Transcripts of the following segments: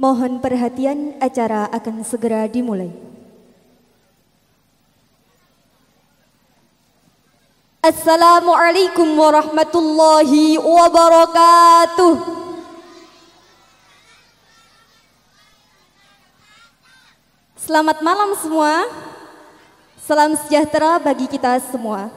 Mohon perhatian acara akan segera dimulai. Assalamualaikum warahmatullahi wabarakatuh. Selamat malam semua. Salam sejahtera bagi kita semua.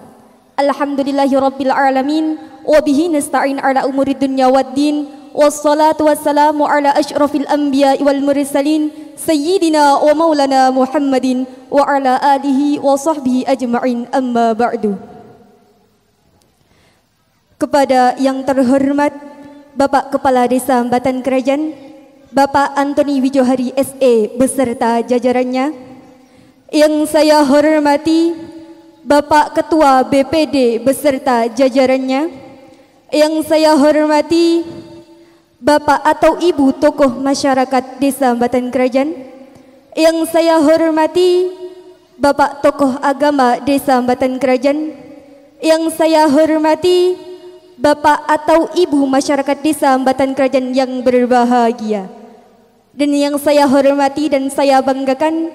Alhamdulillahirabbil alamin wa bihi nasta'in ala umuri dunya waddin. wassalatu wassalamu ala ashrafil anbiya wal mursalin sayyidina wa maulana muhammadin wa ala alihi wa sahbihi ajma'in amma ba'du kepada yang terhormat Bapak Kepala Desa batan Kerajaan Bapak Antoni Wijohari SE beserta jajarannya yang saya hormati Bapak Ketua BPD beserta jajarannya yang saya hormati Bapak atau Ibu tokoh masyarakat Desa Batan Kerajaan yang saya hormati Bapak tokoh agama Desa Batan Kerajaan yang saya hormati Bapak atau Ibu masyarakat Desa Batan Kerajaan yang berbahagia dan yang saya hormati dan saya banggakan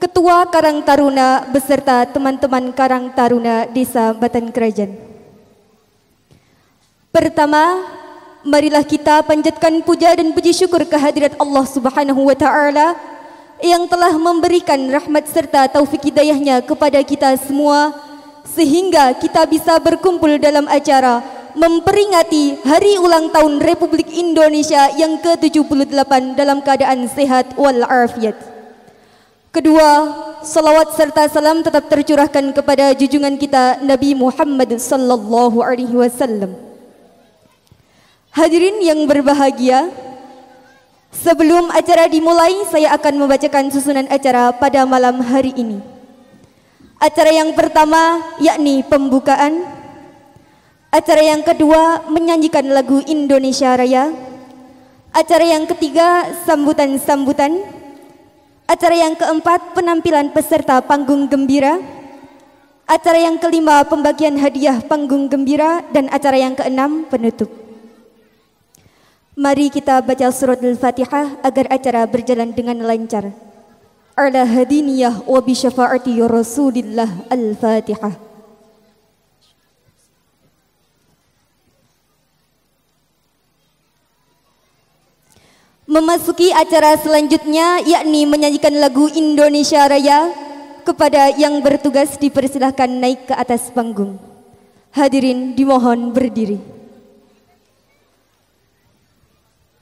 Ketua Karang Taruna beserta teman-teman Karang Taruna Desa Batan Kerajaan. Pertama, marilah kita panjatkan puja dan puji syukur kehadirat Allah Subhanahu wa taala yang telah memberikan rahmat serta taufik hidayahnya kepada kita semua sehingga kita bisa berkumpul dalam acara memperingati hari ulang tahun Republik Indonesia yang ke-78 dalam keadaan sehat walafiat. Kedua, salawat serta salam tetap tercurahkan kepada junjungan kita Nabi Muhammad sallallahu alaihi wasallam. Hadirin yang berbahagia, sebelum acara dimulai saya akan membacakan susunan acara pada malam hari ini. Acara yang pertama yakni pembukaan. Acara yang kedua menyanyikan lagu Indonesia Raya. Acara yang ketiga sambutan-sambutan. Acara yang keempat penampilan peserta panggung gembira. Acara yang kelima pembagian hadiah panggung gembira dan acara yang keenam penutup. Mari kita baca surat Al-Fatihah agar acara berjalan dengan lancar. Ala hadiniyah wa bi syafa'ati Rasulillah Al-Fatihah. Memasuki acara selanjutnya yakni menyanyikan lagu Indonesia Raya kepada yang bertugas dipersilahkan naik ke atas panggung. Hadirin dimohon berdiri.